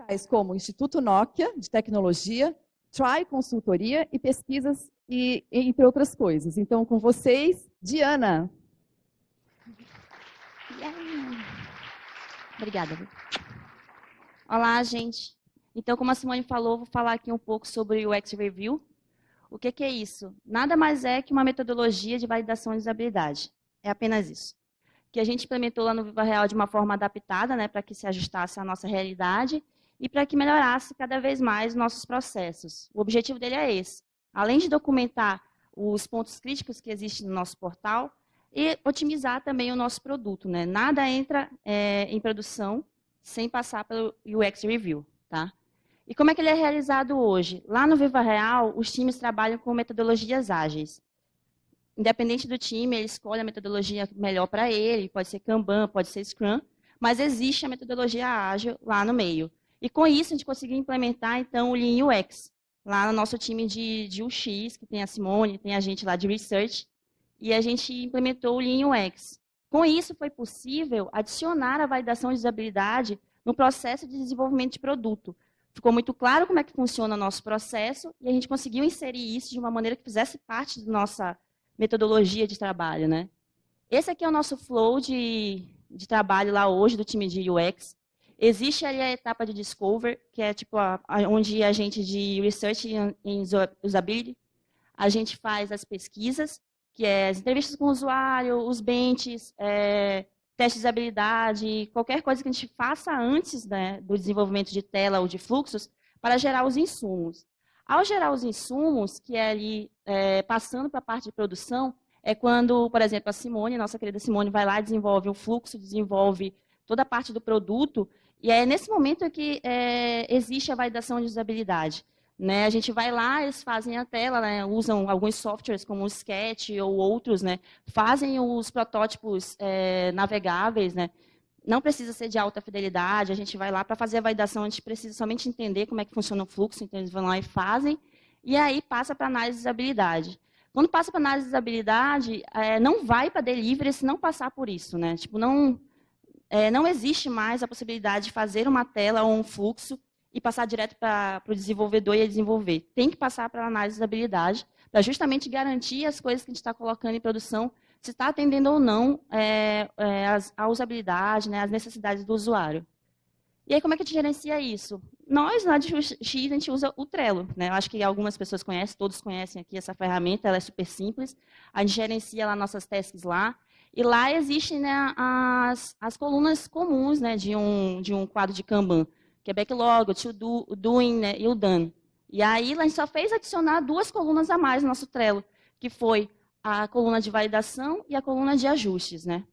locais como Instituto Nokia de Tecnologia, Try Consultoria e pesquisas e entre outras coisas. Então, com vocês, Diana. Obrigada. Olá, gente. Então, como a Simone falou, vou falar aqui um pouco sobre o X-Review. O que, que é isso? Nada mais é que uma metodologia de validação de usabilidade. É apenas isso. Que a gente implementou lá no Viva Real de uma forma adaptada, né, para que se ajustasse à nossa realidade e para que melhorasse cada vez mais nossos processos. O objetivo dele é esse: além de documentar os pontos críticos que existem no nosso portal e otimizar também o nosso produto. Né? Nada entra é, em produção sem passar pelo UX Review. Tá? E como é que ele é realizado hoje? Lá no Viva Real, os times trabalham com metodologias ágeis. Independente do time, ele escolhe a metodologia melhor para ele, pode ser Kanban, pode ser Scrum, mas existe a metodologia ágil lá no meio. E com isso a gente conseguiu implementar então o Lean UX, lá no nosso time de, de UX, que tem a Simone, tem a gente lá de Research, e a gente implementou o Lean UX. Com isso foi possível adicionar a validação de usabilidade no processo de desenvolvimento de produto. Ficou muito claro como é que funciona o nosso processo e a gente conseguiu inserir isso de uma maneira que fizesse parte da nossa metodologia de trabalho, né? Esse aqui é o nosso flow de, de trabalho lá hoje do time de UX. Existe ali a etapa de discover, que é tipo a, a, onde a gente de research em usability, a gente faz as pesquisas, que é as entrevistas com o usuário, os bentes é, testes de habilidade, qualquer coisa que a gente faça antes né, do desenvolvimento de tela ou de fluxos, para gerar os insumos. Ao gerar os insumos, que é ali é, passando para a parte de produção, é quando, por exemplo, a Simone, nossa querida Simone, vai lá, desenvolve um fluxo, desenvolve toda a parte do produto, e é nesse momento que é, existe a validação de usabilidade. Né? A gente vai lá, eles fazem a tela, né? usam alguns softwares como o Sketch ou outros, né? fazem os protótipos é, navegáveis. Né? Não precisa ser de alta fidelidade, a gente vai lá para fazer a validação, a gente precisa somente entender como é que funciona o fluxo, então eles vão lá e fazem, e aí passa para análise de usabilidade. Quando passa para análise de usabilidade, é, não vai para delivery se não passar por isso. Né? Tipo, não, é, não existe mais a possibilidade de fazer uma tela ou um fluxo e passar direto para o desenvolvedor e desenvolver. Tem que passar para a análise de habilidade, para justamente garantir as coisas que a gente está colocando em produção, se está atendendo ou não é, é, as, a usabilidade, né, as necessidades do usuário. E aí, como é que a gente gerencia isso? Nós, na de a gente usa o Trello. Né? Eu acho que algumas pessoas conhecem, todos conhecem aqui essa ferramenta, ela é super simples. A gente gerencia lá nossas tasks lá. E lá existem né, as, as colunas comuns né, de, um, de um quadro de Kanban, que é backlog, o to do, o doing né, e o done. E aí a gente só fez adicionar duas colunas a mais no nosso Trello, que foi a coluna de validação e a coluna de ajustes. Né?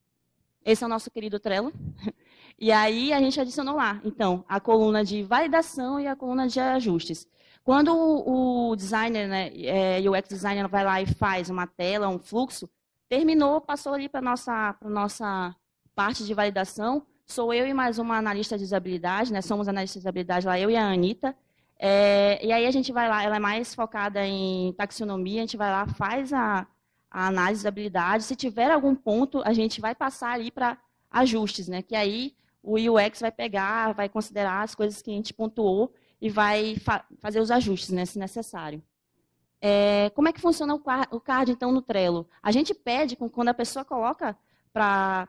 Esse é o nosso querido Trello. E aí a gente adicionou lá, então, a coluna de validação e a coluna de ajustes. Quando o, designer, né, é, o UX designer vai lá e faz uma tela, um fluxo, Terminou, passou ali para a nossa, nossa parte de validação. Sou eu e mais uma analista de usabilidade, né? Somos analistas de usabilidade lá, eu e a Anitta. É, e aí a gente vai lá, ela é mais focada em taxonomia, a gente vai lá, faz a, a análise de habilidade. Se tiver algum ponto, a gente vai passar ali para ajustes, né? Que aí o UX vai pegar, vai considerar as coisas que a gente pontuou e vai fa fazer os ajustes, né, se necessário. É, como é que funciona o card, então, no Trello? A gente pede, quando a pessoa coloca para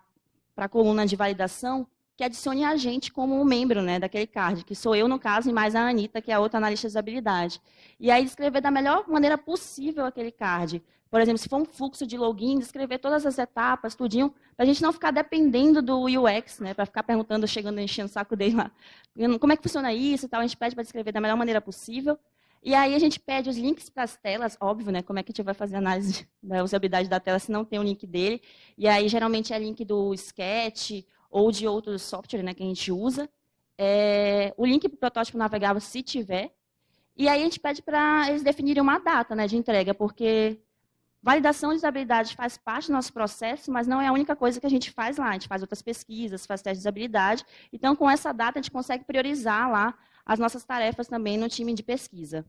a coluna de validação, que adicione a gente como um membro né, daquele card, que sou eu, no caso, e mais a Anitta, que é a outra analista de usabilidade. E aí descrever da melhor maneira possível aquele card. Por exemplo, se for um fluxo de login, descrever todas as etapas, tudinho, para a gente não ficar dependendo do UX, né, para ficar perguntando, chegando, enchendo o saco dele lá. Como é que funciona isso e tal? A gente pede para descrever da melhor maneira possível. E aí a gente pede os links para as telas, óbvio, né? Como é que a gente vai fazer a análise da usabilidade da tela se não tem o link dele? E aí geralmente é link do Sketch ou de outro software né, que a gente usa. É, o link para o protótipo navegável, se tiver. E aí a gente pede para eles definirem uma data né, de entrega, porque validação de usabilidade faz parte do nosso processo, mas não é a única coisa que a gente faz lá. A gente faz outras pesquisas, faz testes de usabilidade. Então, com essa data, a gente consegue priorizar lá as nossas tarefas também no time de pesquisa.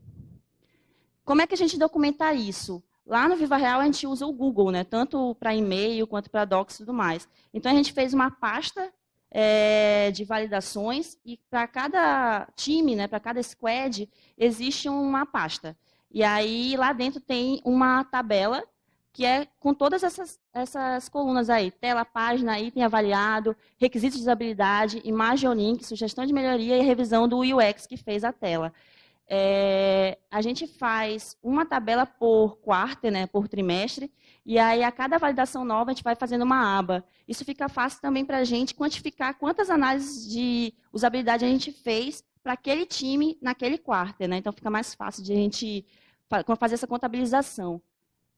Como é que a gente documenta isso? Lá no Viva Real a gente usa o Google, né? tanto para e-mail quanto para docs e tudo mais. Então a gente fez uma pasta é, de validações e para cada time, né, para cada squad, existe uma pasta. E aí lá dentro tem uma tabela que é com todas essas, essas colunas aí, tela, página, item avaliado, requisitos de usabilidade, imagem ou link, sugestão de melhoria e revisão do UX que fez a tela. É, a gente faz uma tabela por quarto, né, por trimestre, e aí a cada validação nova a gente vai fazendo uma aba. Isso fica fácil também para a gente quantificar quantas análises de usabilidade a gente fez para aquele time naquele quarto, né? Então fica mais fácil de a gente fazer essa contabilização.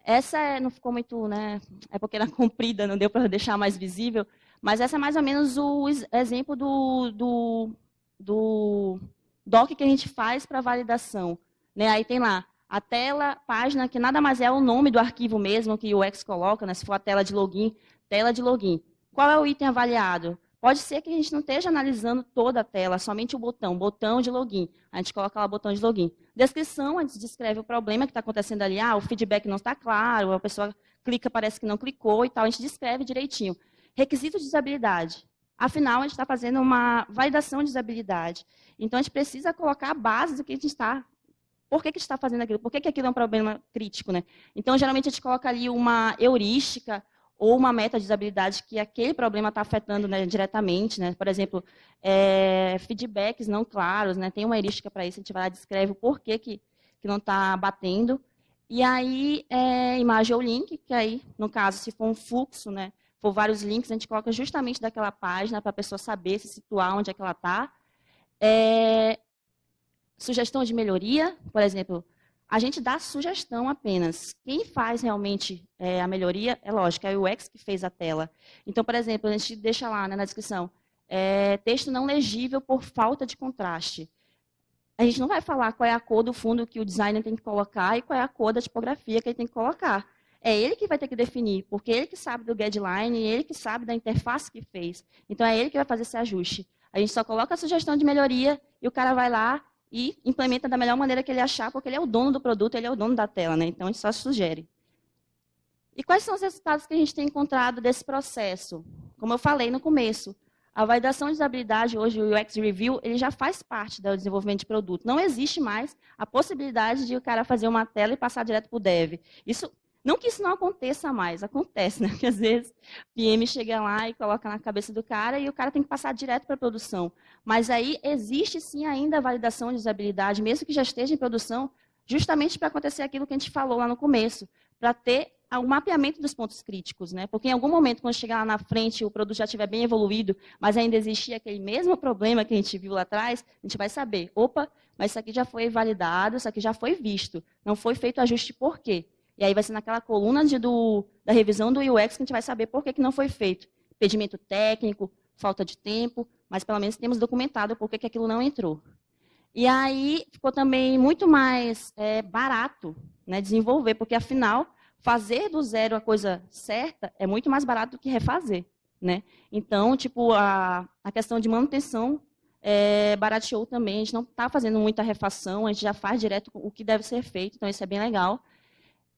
Essa é, não ficou muito, né? É porque era comprida, não deu para deixar mais visível. Mas essa é mais ou menos o exemplo do, do, do doc que a gente faz para validação. Né? Aí tem lá a tela, página, que nada mais é o nome do arquivo mesmo que o X coloca, né? se for a tela de login, tela de login. Qual é o item avaliado? Pode ser que a gente não esteja analisando toda a tela, somente o botão, botão de login. A gente coloca lá o botão de login. Descrição, a gente descreve o problema que está acontecendo ali. Ah, o feedback não está claro, a pessoa clica, parece que não clicou e tal. A gente descreve direitinho. Requisito de usabilidade. Afinal, a gente está fazendo uma validação de usabilidade. Então, a gente precisa colocar a base do que a gente está por que, que está fazendo aquilo? Por que, que aquilo é um problema crítico? Né? Então, geralmente, a gente coloca ali uma heurística, ou uma meta de usabilidade que aquele problema está afetando né, diretamente, né? Por exemplo, é, feedbacks não claros, né? Tem uma heurística para isso, a gente vai lá descreve o porquê que, que não está batendo. E aí, é, imagem ou link, que aí, no caso, se for um fluxo, né? For vários links, a gente coloca justamente daquela página para a pessoa saber se situar onde é que ela está. É, sugestão de melhoria, por exemplo, a gente dá sugestão apenas. Quem faz realmente é, a melhoria, é lógico, é o UX que fez a tela. Então, por exemplo, a gente deixa lá né, na descrição, é, texto não legível por falta de contraste. A gente não vai falar qual é a cor do fundo que o designer tem que colocar e qual é a cor da tipografia que ele tem que colocar. É ele que vai ter que definir, porque ele que sabe do guideline, ele que sabe da interface que fez. Então é ele que vai fazer esse ajuste. A gente só coloca a sugestão de melhoria e o cara vai lá e implementa da melhor maneira que ele achar, porque ele é o dono do produto, ele é o dono da tela, né? Então, ele só sugere. E quais são os resultados que a gente tem encontrado desse processo? Como eu falei no começo, a validação de usabilidade hoje, o UX Review, ele já faz parte do desenvolvimento de produto. Não existe mais a possibilidade de o cara fazer uma tela e passar direto para o dev. Isso não que isso não aconteça mais, acontece, né? Porque às vezes o PM chega lá e coloca na cabeça do cara e o cara tem que passar direto para a produção. Mas aí existe sim ainda a validação de usabilidade, mesmo que já esteja em produção, justamente para acontecer aquilo que a gente falou lá no começo, para ter o mapeamento dos pontos críticos, né? Porque em algum momento, quando chegar lá na frente, o produto já estiver bem evoluído, mas ainda existir aquele mesmo problema que a gente viu lá atrás, a gente vai saber, opa, mas isso aqui já foi validado, isso aqui já foi visto, não foi feito ajuste por quê? E aí vai ser naquela coluna de, do, da revisão do UX que a gente vai saber por que, que não foi feito. Impedimento técnico, falta de tempo, mas pelo menos temos documentado por que, que aquilo não entrou. E aí ficou também muito mais é, barato né, desenvolver, porque afinal, fazer do zero a coisa certa é muito mais barato do que refazer. Né? Então, tipo, a, a questão de manutenção é, barateou também. A gente não está fazendo muita refação, a gente já faz direto o que deve ser feito, então isso é bem legal.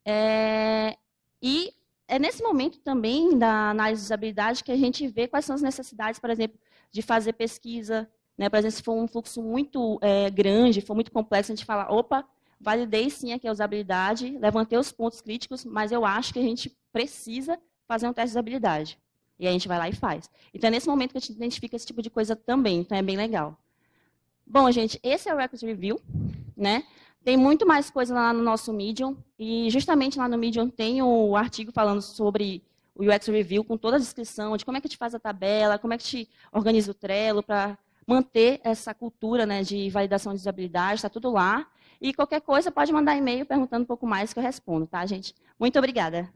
É, e é nesse momento também da análise de usabilidade que a gente vê quais são as necessidades, por exemplo, de fazer pesquisa. Né? Por exemplo, se for um fluxo muito é, grande, for muito complexo, a gente fala, opa, validei sim aqui a usabilidade, levantei os pontos críticos, mas eu acho que a gente precisa fazer um teste de usabilidade. E a gente vai lá e faz. Então, é nesse momento que a gente identifica esse tipo de coisa também. Então, é bem legal. Bom, gente, esse é o Record Review. Né? Tem muito mais coisa lá no nosso Medium. E justamente lá no Medium tem o artigo falando sobre o UX Review com toda a descrição de como é que te faz a tabela, como é que te organiza o Trello para manter essa cultura né, de validação de usabilidade, está tudo lá. E qualquer coisa pode mandar e-mail perguntando um pouco mais que eu respondo, tá, gente? Muito obrigada.